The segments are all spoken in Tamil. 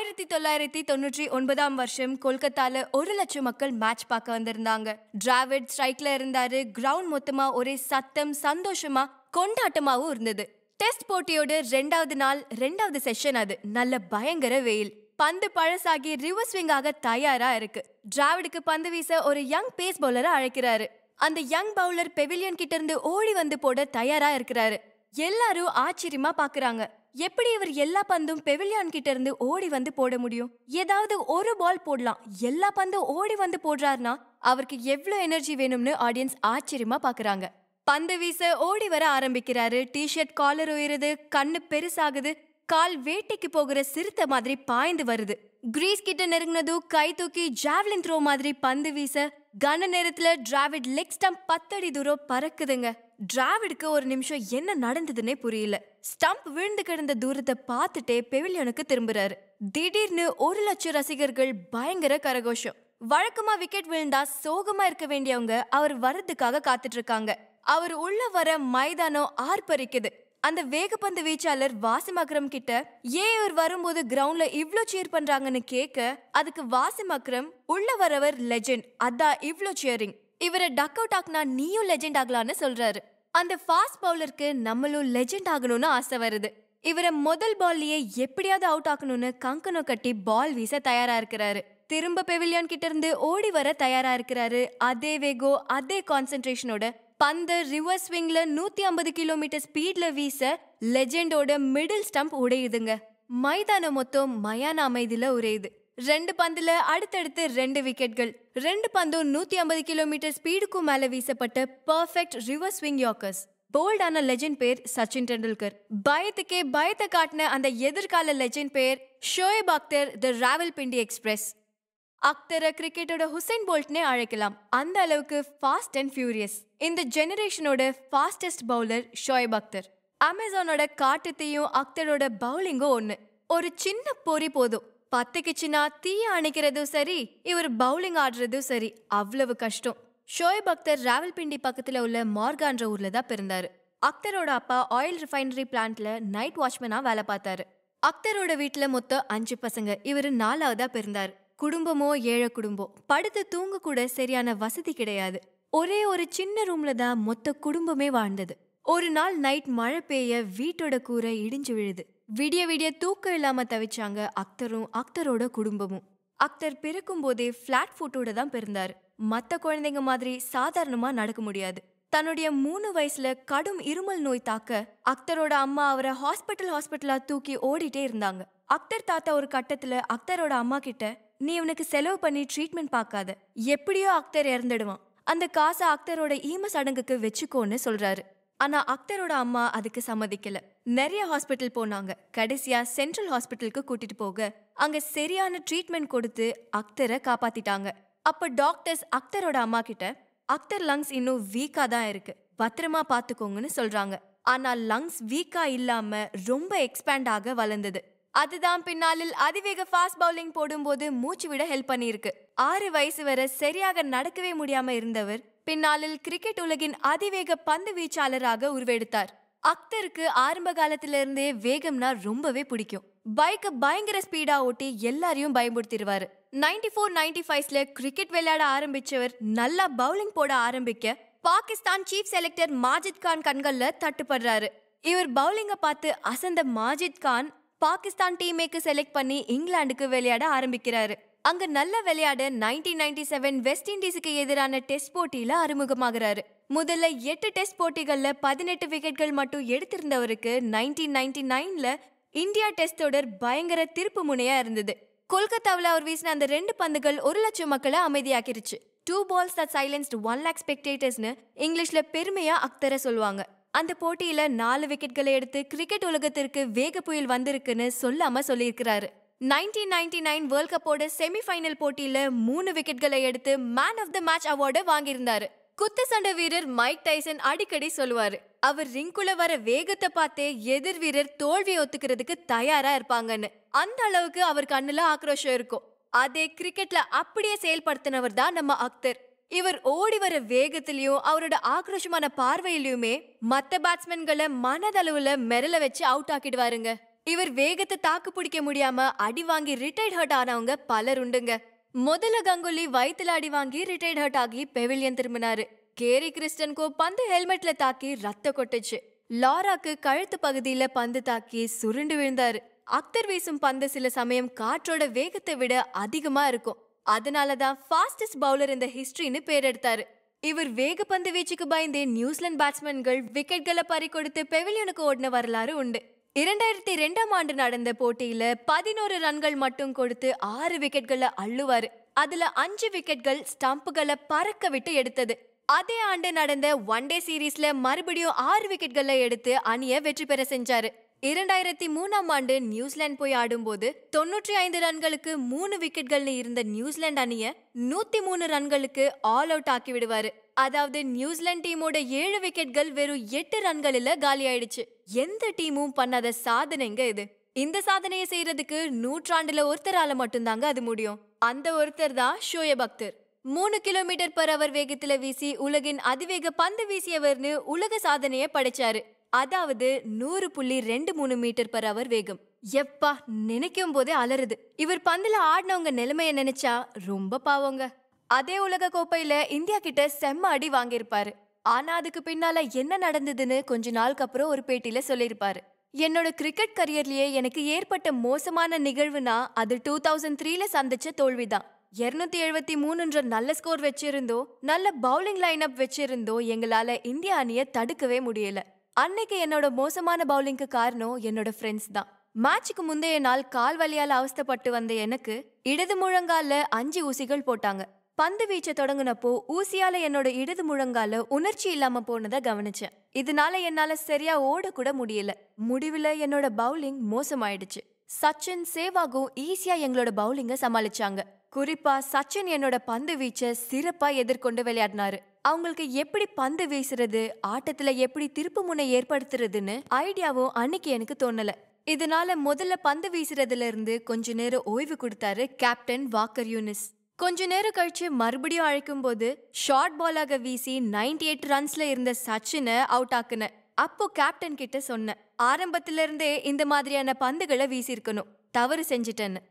ஆயிரத்தி தொள்ளாயிரத்தி தொண்ணூற்றி ஒன்பதாம் வருஷம் கொல்கத்தால ஒரு லட்சம் மக்கள் மேட்ச் பார்க்க வந்திருந்தாங்க டிராவிட் ஸ்ட்ரைக்ல இருந்தாரு கிரவுண்ட் மொத்தமா ஒரே சத்தம் சந்தோஷமா கொண்டாட்டமாவும் இருந்தது டெஸ்ட் போட்டியோட ரெண்டாவது நாள் ரெண்டாவது செஷன் அது நல்ல பயங்கர வெயில் பந்து பழசாகி ரிவர் ஸ்விங் தயாரா இருக்கு டிராவிடுக்கு பந்து வீச ஒரு யங் பேஸ் பவுலரை அழைக்கிறாரு அந்த யங் பவுலர் பெவிலியன் கிட்ட இருந்து ஓடி வந்து போட தயாரா இருக்கிறாரு எல்லாரும் ஆச்சரியமா பாக்குறாங்க எப்படி இவர் எல்லா பந்தும் பெவிலியான் கிட்ட இருந்து ஓடி வந்து போட முடியும் ஏதாவது ஒரு பால் போடலாம் எல்லா பந்தும் ஓடி வந்து போடுறாருனா அவருக்கு எவ்வளவு எனர்ஜி வேணும்னு ஆடியன்ஸ் ஆச்சரியமா பாக்குறாங்க பந்து வீச ஓடி வர ஆரம்பிக்கிறாரு டிஷர்ட் காலர் உயருது கண்ணு பெருசாகுது கால் வேட்டைக்கு போகிற சிறுத்தை மாதிரி பாய்ந்து வருது கிரீஸ் கிட்ட நெருங்கினது கை தூக்கி ஜாவ்லின் த்ரோ மாதிரி பந்து வீச கன நேரத்துல டிராவிட் லெக் ஸ்டம் பத்தடி தூரம் பறக்குதுங்க டிராவிடுக்கு ஒரு நிமிஷம் என்ன நடந்ததுன்னே புரியல ஸ்டம்ப் விழுந்து கிடந்த தூரத்தை பார்த்துட்டே பெவிலியனுக்கு திரும்புறாரு திடீர்னு ஒரு லட்சம் ரசிகர்கள் பயங்கர கரகோஷம் வழக்கமா விக்கெட் விழுந்தா சோகமா இருக்க வேண்டியவங்க அவர் வர்றதுக்காக காத்துட்டு இருக்காங்க அவர் உள்ள வர மைதானம் ஆர்ப்பரிக்குது அந்த வேகப்பந்து வீச்சாளர் வாசிம் அக்ரம் கிட்ட ஏன் இவர் வரும்போது கிரவுண்ட்ல இவ்ளோ சேர் பண்றாங்கன்னு கேட்க அதுக்கு வாசிம் அக்ரம் உள்ள வரவர் லெஜெண்ட் அதான் இவ்ளோ சேரிங் இவரை டக் அவுட் ஆக்குனா நீயும் லெஜெண்ட் ஆகலான்னு சொல்றாரு அந்த ஃபாஸ்ட் பவுலருக்கு நம்மளும் லெஜெண்ட் ஆகணும்னு ஆசை வருது இவரை முதல் பால்லயே எப்படியாவது அவுட் ஆக்கணும்னு கங்கணம் கட்டி பால் வீச தயாரா இருக்கிறாரு திரும்ப பெவிலியான் கிட்ட இருந்து ஓடி வர தயாரா இருக்கிறாரு அதே வேகோ அதே கான்சென்ட்ரேஷனோட பந்த ரிவர்ஸ் ஸ்விங்ல நூத்தி ஐம்பது கிலோமீட்டர் ஸ்பீட்ல வீச லெஜெண்டோட மிடில் ஸ்டம்ப் உடையுதுங்க மைதானம் மொத்தம் மயான அமைதியில உரையுது ரெண்டு பந்துல அடுத்தடுத்து ரெண்டு விக்கெட்கள் ரெண்டு பந்தும் நூத்தி ஐம்பது கிலோமீட்டர் ஸ்பீடுக்கும் மேல வீசப்பட்ட பர்ஃபெக்ட் ரிவர்ஸ் ஸ்விங் யாக்கர்ஸ் போல்டான லெஜெண்ட் பேர் சச்சின் டெண்டுல்கர் பயத்துக்கே பயத்தை காட்டின அந்த எதிர்கால லெஜெண்ட் பேர் Shoaib Akhtar the Rawalpindi express அக்தரை கிரிக்கெட்டோட ஹுசைன் போல்ட்னே அழைக்கலாம் அந்த அளவுக்கு ஃபாஸ்ட் அண்ட் ஃபியூரியஸ் இந்த ஜெனரேஷனோட ஃபாஸ்டஸ்ட் பவுலர் ஷோயப் அக்தர் அமேசானோட காட்டுத்தையும் அக்தரோட பவுலிங்கும் ஒன்று ஒரு சின்ன பொறி போதும் பத்துக்குச்சுன்னா தீய அணைக்கிறதும் சரி இவர் பவுலிங் ஆடுறதும் சரி அவ்வளவு கஷ்டம் ஷோயப் அக்தர் ராவல்பிண்டி பக்கத்துல உள்ள மார்கான்ற ஊர்ல தான் பிறந்தாரு அக்தரோட அப்பா ஆயில் ரிஃபைனரி பிளான்ட்ல நைட் வாட்ச்மேனாக வேலை பார்த்தாரு அக்தரோட வீட்டில் மொத்தம் அஞ்சு பசங்க இவர் நாலாவதா பிறந்தார் குடும்பமோ ஏழை குடும்பம் படுத்து தூங்க கூட சரியான வசதி கிடையாது ஒரே ஒரு சின்ன ரூம்ல தான் மொத்த குடும்பமே வாழ்ந்தது ஒரு நாள் நைட் மழை பெய்ய வீட்டோட கூரை இடிஞ்சு விழுது விடிய விடிய தூக்கம் இல்லாமல் தவிச்சாங்க அக்தரும் அக்தரோட குடும்பமும் அக்தர் பிறக்கும் போதே ஃப்ளாட் ஃபுட்டோட தான் பிறந்தார் மற்ற குழந்தைங்க மாதிரி சாதாரணமாக நடக்க முடியாது தன்னுடைய மூணு வயசுல கடும் இருமல் நோய் தாக்க அக்தரோட அம்மா அவரை ஹாஸ்பிட்டல் ஹாஸ்பிட்டலா தூக்கி ஓடிட்டே இருந்தாங்க அக்தர் தாத்தா ஒரு கட்டத்துல அக்தரோட அம்மா கிட்ட நீ இவனுக்கு செலவு பண்ணி ட்ரீட்மெண்ட் பார்க்காத எப்படியோ அக்தர் இறந்துடுவான் அந்த காசை அக்தரோட ஈம சடங்குக்கு வச்சுக்கோன்னு சொல்றாரு ஆனா அக்தரோட அம்மா அதுக்கு சம்மதிக்கல நிறைய ஹாஸ்பிட்டல் போனாங்க கடைசியா சென்ட்ரல் ஹாஸ்பிட்டலுக்கு கூட்டிட்டு போக அங்க சரியான ட்ரீட்மெண்ட் கொடுத்து அக்தரை காப்பாத்திட்டாங்க அப்ப டாக்டர்ஸ் அக்தரோட அம்மா கிட்ட அக்தர் லங்ஸ் இன்னும் வீக்கா தான் இருக்கு பத்திரமா பார்த்துக்கோங்கன்னு சொல்றாங்க ஆனா லங்ஸ் வீக்கா இல்லாம ரொம்ப எக்ஸ்பேண்ட் ஆக வளர்ந்தது அதுதான் பின்னாளில் அதிவேக ஃபாஸ்ட் பவுலிங் போடும்போது மூச்சு விட ஹெல்ப் பண்ணியிருக்கு ஆறு வயசு வரை சரியாக நடக்கவே முடியாம இருந்தவர் பின்னாளில் கிரிக்கெட் உலகின் அதிவேக பந்து வீச்சாளராக உருவெடுத்தார் அக்தருக்கு ஆரம்ப காலத்திலிருந்தே வேகம்னா ரொம்பவே பிடிக்கும் பைக் பயங்கர ஸ்பீடா ஓட்டி எல்லாரையும் பயமுறுத்திடுவாரு நைன்டி ஃபோர் நைன்டி ஃபைவ்ஸ்ல கிரிக்கெட் விளையாட ஆரம்பிச்சவர் நல்லா பவுலிங் போட ஆரம்பிக்க பாகிஸ்தான் சீஃப் செலக்டர் மாஜித் கான் கண்கள்ல தட்டுப்படுறாரு இவர் பவுலிங்க பார்த்து அசந்த மாஜித் கான் பாகிஸ்தான் டீமேக்கு செலக்ட் பண்ணி இங்கிலாந்துக்கு விளையாட ஆரம்பிக்கிறாரு அங்க நல்ல விளையாட நைன்டீன் நைன்டி செவன் வெஸ்ட் இண்டீஸுக்கு எதிரான டெஸ்ட் போட்டியில அறிமுகமாகிறாரு முதல்ல எட்டு டெஸ்ட் போட்டிகள்ல பதினெட்டு விக்கெட்கள் மட்டும் எடுத்திருந்தவருக்கு நைன்டீன் நைன்டி நைன்ல இந்தியா டெஸ்ட் தொடர் பயங்கர திருப்பு முனையா இருந்தது கொல்கத்தாவில் அவர் வீசின அந்த ரெண்டு பந்துகள் ஒரு லட்சம் மக்களை அமைதியாக்கிருச்சு two balls that silenced one lakh ஸ்பெக்டேட்டர்ஸ்னு இங்கிலீஷ்ல பெருமையா அக்தர சொல்லுவாங்க அந்த போட்டியில நாலு விக்கெட்களை எடுத்து கிரிக்கெட் உலகத்திற்கு வேக புயல் வந்திருக்குன்னு சொல்லாம சொல்லியிருக்கிறாரு நைன்டீன் நைன்டி நைன் வேர்ல்ட் கப்போட செமிஃபைனல் போட்டியில மூணு விக்கெட்களை எடுத்து man of the match award வாங்கியிருந்தாரு குத்து சண்டை வீரர் மைக் டைசன் அடிக்கடி சொல்லுவாரு அவர் ரிங்குல வர வேகத்தை பார்த்தே எதிர் வீரர் தோல்வியை ஒத்துக்கிறதுக்கு தயாரா இருப்பாங்கன்னு அந்த அளவுக்கு அவர் கண்ணுல ஆக்ரோஷம் இருக்கும் அதே கிரிக்கெட்ல அப்படியே செயல்படுத்தினவர் தான் நம்ம அக்தர் இவர் ஓடி வர வேகத்திலையும் அவரோட ஆக்ரோஷமான பார்வையிலையுமே மத்த பேட்ஸ்மேன்களை மனதளவுல மெரல வச்சு அவுட் ஆக்கிடுவாருங்க இவர் வேகத்தை தாக்கு பிடிக்க முடியாம அடி வாங்கி ரிட்டையர்ட் ஹர்ட் ஆனவங்க பலர் உண்டுங்க முதல்ல கங்குலி வயிற்றுல அடி வாங்கி ரிட்டையர்ட் ஹர்ட் ஆகி பெவிலியன் திரும்பினாரு கேரி கிறிஸ்டன்கோ பந்து ஹெல்மெட்ல தாக்கி ரத்த கொட்டுச்சு லாராக்கு கழுத்து பகுதியில பந்து தாக்கி சுருண்டு விழுந்தாரு அக்தர் வீசும் பந்து சில சமயம் காற்றோட வேகத்தை விட அதிகமா இருக்கும் அதனால தான் ஃபாஸ்டஸ்ட் பவுலர் இந்த ஹிஸ்டரின்னு பேர் எடுத்தாரு இவர் வேகப்பந்து வீச்சுக்கு பயந்தே நியூசிலாந்து பேட்ஸ்மேன்கள் விக்கெட்களை கொடுத்து பெவிலியனுக்கு ஓடின வரலாறு உண்டு இரண்டாயிரத்தி ரெண்டாம் ஆண்டு நடந்த போட்டியில பதினோரு ரன்கள் மட்டும் கொடுத்து ஆறு விக்கெட்களை அள்ளுவாரு அதுல அஞ்சு விக்கெட்கள் ஸ்டம்புகளை பறக்க விட்டு எடுத்தது அதே ஆண்டு நடந்த ஒன் டே சீரீஸ்ல மறுபடியும் ஆறு விக்கெட்களை எடுத்து அணிய வெற்றி பெற செஞ்சாரு இரண்டாயிரத்தி மூணாம் ஆண்டு நியூசிலாந்து போய் ஆடும்போது தொன்னூற்றி ஐந்து ரன்களுக்கு மூணு விக்கெட்கள்னு இருந்த நியூசிலாந்து அணியை நூத்தி மூணு ரன்களுக்கு ஆல் அவுட் ஆக்கி விடுவாரு அதாவது நியூசிலாந்து டீமோட ஏழு விக்கெட்கள் வெறும் எட்டு ரன்களில் காலியாயிடுச்சு எந்த டீமும் பண்ணாத சாதனைங்க இது இந்த சாதனையை செய்யறதுக்கு நூற்றாண்டுல ஒருத்தரால மட்டும்தாங்க அது முடியும் அந்த ஒருத்தர் தான் ஷோயப் அக்தர் மூணு கிலோமீட்டர் பர் அவர் வேகத்துல வீசி உலகின் அதிவேக பந்து வீசியவர்னு உலக சாதனையை படைச்சாரு அதாவது நூறு புள்ளி ரெண்டு மூணு மீட்டர் பர் அவர் வேகம் எப்பா நினைக்கும் போதே அலறுது இவர் பந்துல ஆடினவங்க நிலைமைய நினைச்சா ரொம்ப பாவங்க அதே உலக கோப்பையில இந்தியா கிட்ட செம்ம அடி வாங்கியிருப்பாரு ஆனா அதுக்கு பின்னால என்ன நடந்ததுன்னு கொஞ்ச நாளுக்கு அப்புறம் ஒரு பேட்டியில சொல்லியிருப்பாரு என்னோட கிரிக்கெட் கரியர்லயே எனக்கு ஏற்பட்ட மோசமான நிகழ்வுனா அது டூ தௌசண்ட் த்ரீல சந்திச்ச தோல்விதான் இருநூத்தி எழுபத்தி மூணுன்ற நல்ல ஸ்கோர் வச்சிருந்தோ நல்ல பவுலிங் லைன் அப் வச்சிருந்தோ எங்களால இந்திய அணியை தடுக்கவே முடியல அன்னைக்கு என்னோட மோசமான பவுலிங்க்கு காரணம் என்னோட ஃப்ரெண்ட்ஸ் தான் மேட்சுக்கு முந்தைய நாள் கால் வழியால் அவஸ்தப்பட்டு வந்த எனக்கு இடது முழங்கால அஞ்சு ஊசிகள் போட்டாங்க பந்து வீச்ச தொடங்கினப்போ ஊசியால என்னோட இடது முழங்கால உணர்ச்சி இல்லாம போனதை கவனிச்சேன் இதனால என்னால சரியா ஓட கூட முடியல முடிவுல என்னோட பவுலிங் மோசமாயிடுச்சு சச்சின் சேவாகும் ஈஸியா எங்களோட பவுலிங்க சமாளிச்சாங்க குறிப்பா சச்சின் என்னோட பந்து வீச்ச சிறப்பா எதிர்கொண்டு விளையாடினாரு அவங்களுக்கு எப்படி பந்து வீசுறது ஆட்டத்துல எப்படி திருப்பு முனை ஏற்படுத்துறதுன்னு ஐடியாவும் அன்னைக்கு எனக்கு தோணல இதனால முதல்ல பந்து வீசுறதுல இருந்து கொஞ்ச நேரம் ஓய்வு கொடுத்தாரு கேப்டன் வாக்கர் யூனிஸ் கொஞ்ச நேரம் கழிச்சு மறுபடியும் அழைக்கும் போது ஷார்ட் பாலாக வீசி நைன்டி எயிட் ரன்ஸ்ல இருந்த சச்சினை அவுட் ஆக்குனேன் அப்போ கேப்டன் கிட்ட சொன்னேன் ஆரம்பத்துல இருந்தே இந்த மாதிரியான பந்துகளை வீசியிருக்கணும் தவறு செஞ்சிட்டேன்னு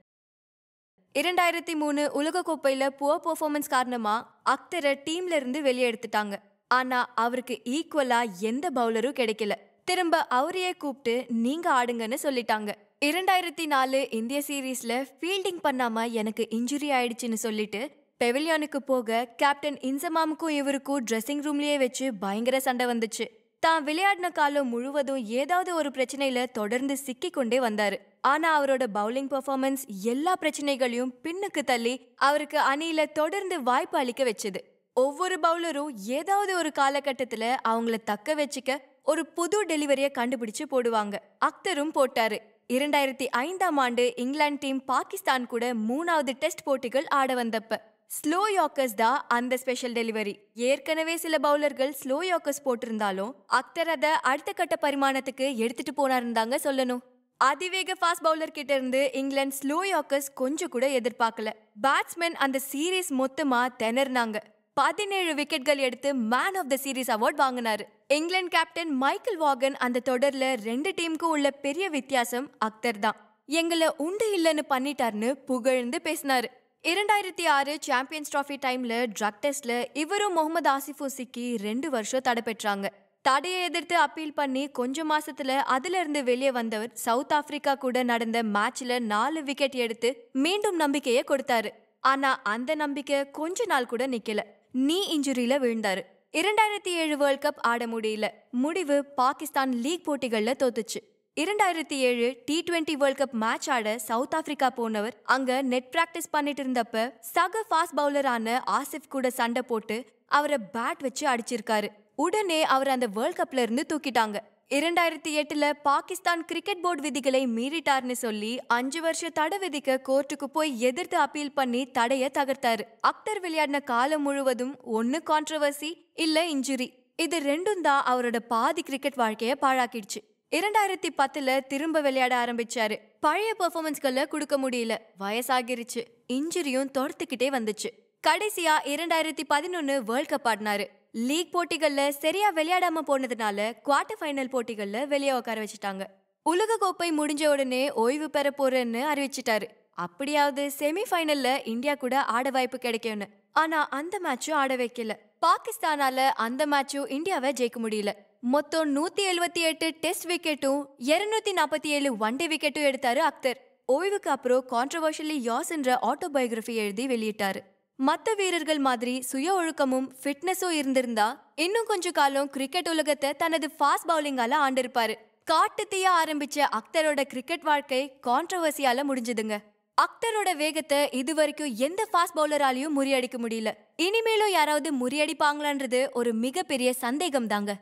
இரண்டாயிரத்தி மூணு உலகக்கோப்பையில புவர் பர்ஃபார்மன்ஸ் காரணமா அக்தரை டீம்ல இருந்து வெளியே எடுத்துட்டாங்க ஆனா அவருக்கு ஈக்குவலா எந்த பவுலரும் கிடைக்கல திரும்ப அவரையே கூப்பிட்டு நீங்க ஆடுங்கன்னு சொல்லிட்டாங்க இரண்டாயிரத்தி நாலு இந்திய சீரீஸ்ல ஃபீல்டிங் பண்ணாம எனக்கு இன்ஜுரி ஆயிடுச்சுன்னு சொல்லிட்டு பெவிலியானுக்கு போக கேப்டன் இன்சமாமுக்கும் இவருக்கும் ட்ரெஸ்ஸிங் ரூம்லயே வச்சு பயங்கர சண்டை வந்துச்சு தான் விளையாடின காலம் முழுவதும் ஏதாவது ஒரு பிரச்சனையில தொடர்ந்து சிக்கி கொண்டே வந்தாரு ஆனா அவரோட பவுலிங் பெர்ஃபார்மன்ஸ் எல்லா பிரச்சனைகளையும் பின்னுக்கு தள்ளி அவருக்கு அணியில தொடர்ந்து வாய்ப்பு அளிக்க வச்சது ஒவ்வொரு பவுலரும் ஏதாவது ஒரு காலகட்டத்துல அவங்கள தக்க வச்சுக்க ஒரு புது டெலிவரியை கண்டுபிடிச்சு போடுவாங்க அக்தரும் போட்டாரு இரண்டாயிரத்தி ஐந்தாம் ஆண்டு இங்கிலாந்து டீம் பாகிஸ்தான் கூட மூணாவது டெஸ்ட் போட்டிகள் ஆட வந்தப்ப ஸ்லோ யாக்கர்ஸ் தான் அந்த ஸ்பெஷல் டெலிவரி ஏற்கனவே சில பவுலர்கள் ஸ்லோ யாக்கர்ஸ் போட்டிருந்தாலும் அக்தர் அதை அடுத்த கட்ட பரிமாணத்துக்கு எடுத்துட்டு போனா இருந்தாங்க சொல்லணும் அதிவேக ஃபாஸ்ட் பவுலர் கிட்ட இருந்து இங்கிலாந்து ஸ்லோ யாக்கர்ஸ் கொஞ்சம் கூட எதிர்பார்க்கல பேட்ஸ்மேன் அந்த சீரீஸ் மொத்தமா திணறினாங்க பதினேழு விக்கெட்கள் எடுத்து man of the series award வாங்கினார் இங்கிலாந்து கேப்டன் மைக்கேல் வாகன் அந்த தொடரில் ரெண்டு டீமுக்கு உள்ள பெரிய வித்தியாசம் அக்தர் தான் எங்களை உண்டு இல்லைன்னு பண்ணிட்டார்னு புகழ்ந்து பேசினார் இரண்டாயிரத்தி ஆறு சாம்பியன்ஸ் ட்ராஃபி டைம்ல ட்ரக் டெஸ்ட்ல இவரும் முகமது ஆசிஃபும் சிக்கி ரெண்டு வருஷம் தடை பெற்றாங்க தடையை எதிர்த்து அப்பீல் பண்ணி கொஞ்ச மாசத்துல அதுல இருந்து வெளியே வந்தவர் சவுத் ஆப்பிரிக்கா கூட நடந்த மேட்ச்ல நாலு விக்கெட் எடுத்து மீண்டும் நம்பிக்கையை கொடுத்தாரு ஆனா அந்த நம்பிக்கை கொஞ்ச நாள் கூட நிக்கல நீ இன்ஜுரியில விழுந்தாரு இரண்டாயிரத்தி ஏழு வேர்ல்ட் கப் ஆட முடியல முடிவு பாகிஸ்தான் லீக் போட்டிகளில் தோத்துச்சு இரண்டாயிரத்தி ஏழு T twenty world cup match ஆட சவுத் ஆப்பிரிக்கா போனவர் அங்க நெட் பிராக்டிஸ் பண்ணிட்டு இருந்தப்ப சக ஃபாஸ்ட் பவுலரான ஆசிஃப் கூட சண்டை போட்டு அவரை பேட் வச்சு அடிச்சிருக்காரு உடனே அவர் அந்த வேர்ல்ட் கப்ல இருந்து தூக்கிட்டாங்க இரண்டாயிரத்தி எட்டுல பாகிஸ்தான் கிரிக்கெட் போர்டு விதிகளை மீறிட்டார்னு சொல்லி அஞ்சு வருஷம் தடை விதிக்க கோர்ட்டுக்கு போய் எதிர்த்து அப்பீல் பண்ணி தடைய தகர்த்தாரு அக்டர் விளையாடின காலம் முழுவதும் ஒன்னு கான்ட்ரவர்சி இல்ல இன்ஜுரி இது ரெண்டும் தான் அவரோட பாதி கிரிக்கெட் வாழ்க்கைய பாழாக்கிடுச்சு இரண்டாயிரத்தி பத்துல திரும்ப விளையாட ஆரம்பிச்சாரு பழைய பெர்ஃபார்மன்ஸ்களை கொடுக்க முடியல வயசாகிருச்சு இன்ஜுரியும் தொடர்த்துக்கிட்டே வந்துச்சு கடைசியா இரண்டாயிரத்தி பதினொன்னு வேர்ல்ட் கப் ஆடினாரு லீக் போட்டிகள்ல சரியா விளையாடாம போனதுனால குவார்டர் ஃபைனல் போட்டிகள்ல வெளியே உட்கார வச்சுட்டாங்க உலக கோப்பை முடிஞ்ச உடனே ஓய்வு பெற போறேன்னு அறிவிச்சிட்டாரு அப்படியாவது செமி ஃபைனல்ல இந்தியா கூட ஆட வாய்ப்பு கிடைக்கும்னு ஆனா அந்த மேட்சும் ஆட வைக்கல பாகிஸ்தானால அந்த மேட்சும் இந்தியாவை ஜெயிக்க முடியல மொத்தம் நூத்தி எழுபத்தி எட்டு டெஸ்ட் விக்கெட்டும் இருநூத்தி நாற்பத்தி ஏழு ஒன் டே விக்கெட்டும் எடுத்தாரு அக்தர் ஓய்வுக்கு அப்புறம் கான்ட்ரவர்ஷியலி யாஸ்ன்ற ஆட்டோபயோகிராஃபி எழுதி வெளியிட்டாரு மற்ற வீரர்கள் மாதிரி சுய ஒழுக்கமும் ஃபிட்னஸும் இருந்திருந்தா இன்னும் கொஞ்ச காலம் கிரிக்கெட் உலகத்தை தனது ஃபாஸ்ட் பவுலிங்கால ஆண்டிருப்பாரு காட்டு தீய ஆரம்பிச்ச அக்தரோட கிரிக்கெட் வாழ்க்கை கான்ட்ரவர்சியால முடிஞ்சதுங்க அக்தரோட வேகத்தை இதுவரைக்கும் எந்த ஃபாஸ்ட் பவுலராலையும் முறியடிக்க முடியல இனிமேலும் யாராவது முறியடிப்பாங்களான்றது ஒரு மிகப்பெரிய சந்தேகம் தாங்க